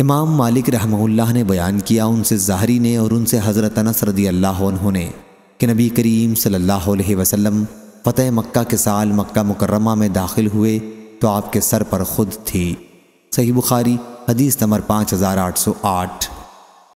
इमाम मालिक रहमल्ला ने बयान किया उनसे ज़ाहरी ने और उनसे हज़रत अनस रदी अल्लाह ने कि नबी करीम सल्लल्लाहु अलैहि वसल्लम फ़तेह मक्का के साल मक्का मुकर्रमा में दाखिल हुए तो आपके सर पर खुद थी सही बुखारी हदीस नंबर पाँच हज़ार आठ सौ आठ